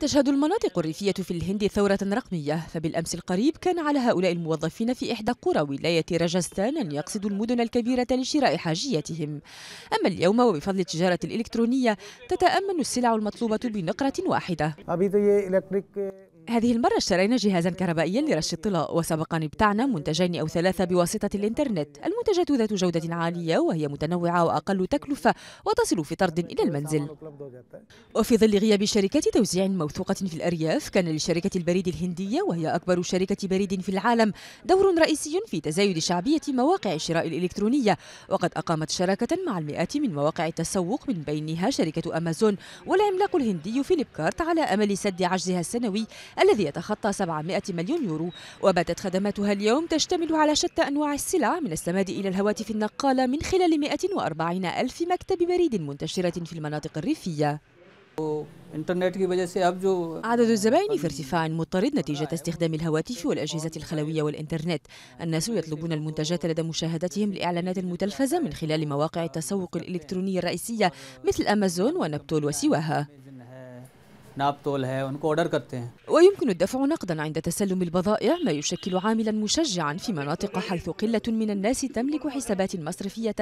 تشهد المناطق الريفية في الهند ثورة رقمية فبالأمس القريب كان على هؤلاء الموظفين في إحدى قرى ولاية راجستان أن يقصدوا المدن الكبيرة لشراء حاجيتهم أما اليوم وبفضل التجارة الإلكترونية تتأمن السلع المطلوبة بنقرة واحدة هذه المرة اشترينا جهازا كهربائيا لرش الطلاء وسبق أن ابتعنا منتجين أو ثلاثة بواسطة الإنترنت المنتجات ذات جودة عالية وهي متنوعة وأقل تكلفة وتصل في طرد إلى المنزل وفي ظل غياب شركات توزيع موثوقة في الأرياف كان لشركة البريد الهندية وهي أكبر شركة بريد في العالم دور رئيسي في تزايد شعبية مواقع الشراء الإلكترونية وقد أقامت شراكة مع المئات من مواقع التسوق من بينها شركة أمازون والعملاق الهندي فيليب كارت على أمل سد عجزها السنوي الذي يتخطى 700 مليون يورو وباتت خدماتها اليوم تشتمل على شتى أنواع السلع من السماد إلى الهواتف النقالة من خلال 140 ألف مكتب بريد منتشرة في المناطق الريفية عدد الزبائن في ارتفاع مضطرد نتيجة استخدام الهواتف والأجهزة الخلوية والإنترنت الناس يطلبون المنتجات لدى مشاهدتهم الإعلانات المتلفزة من خلال مواقع التسوق الإلكترونية الرئيسية مثل أمازون ونبتول وسواها ناب تول هي उनको ويمكن الدفع نقدا عند تسلم البضائع ما يشكل عاملا مشجعا في مناطق حيث قلة من الناس تملك حسابات مصرفية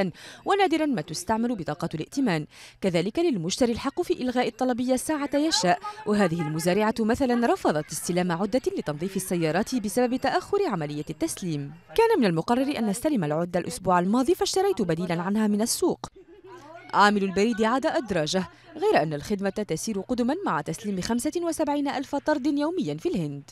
ونادرا ما تستعمل بطاقة الائتمان كذلك للمشتري الحق في إلغاء الطلبية ساعة يشاء وهذه المزارعة مثلا رفضت استلام عدة لتنظيف السيارات بسبب تأخر عملية التسليم كان من المقرر أن استلم العدة الأسبوع الماضي فاشتريت بديلا عنها من السوق عامل البريد عاد أدراجه غير أن الخدمة تسير قدما مع تسليم 75 ألف طرد يوميا في الهند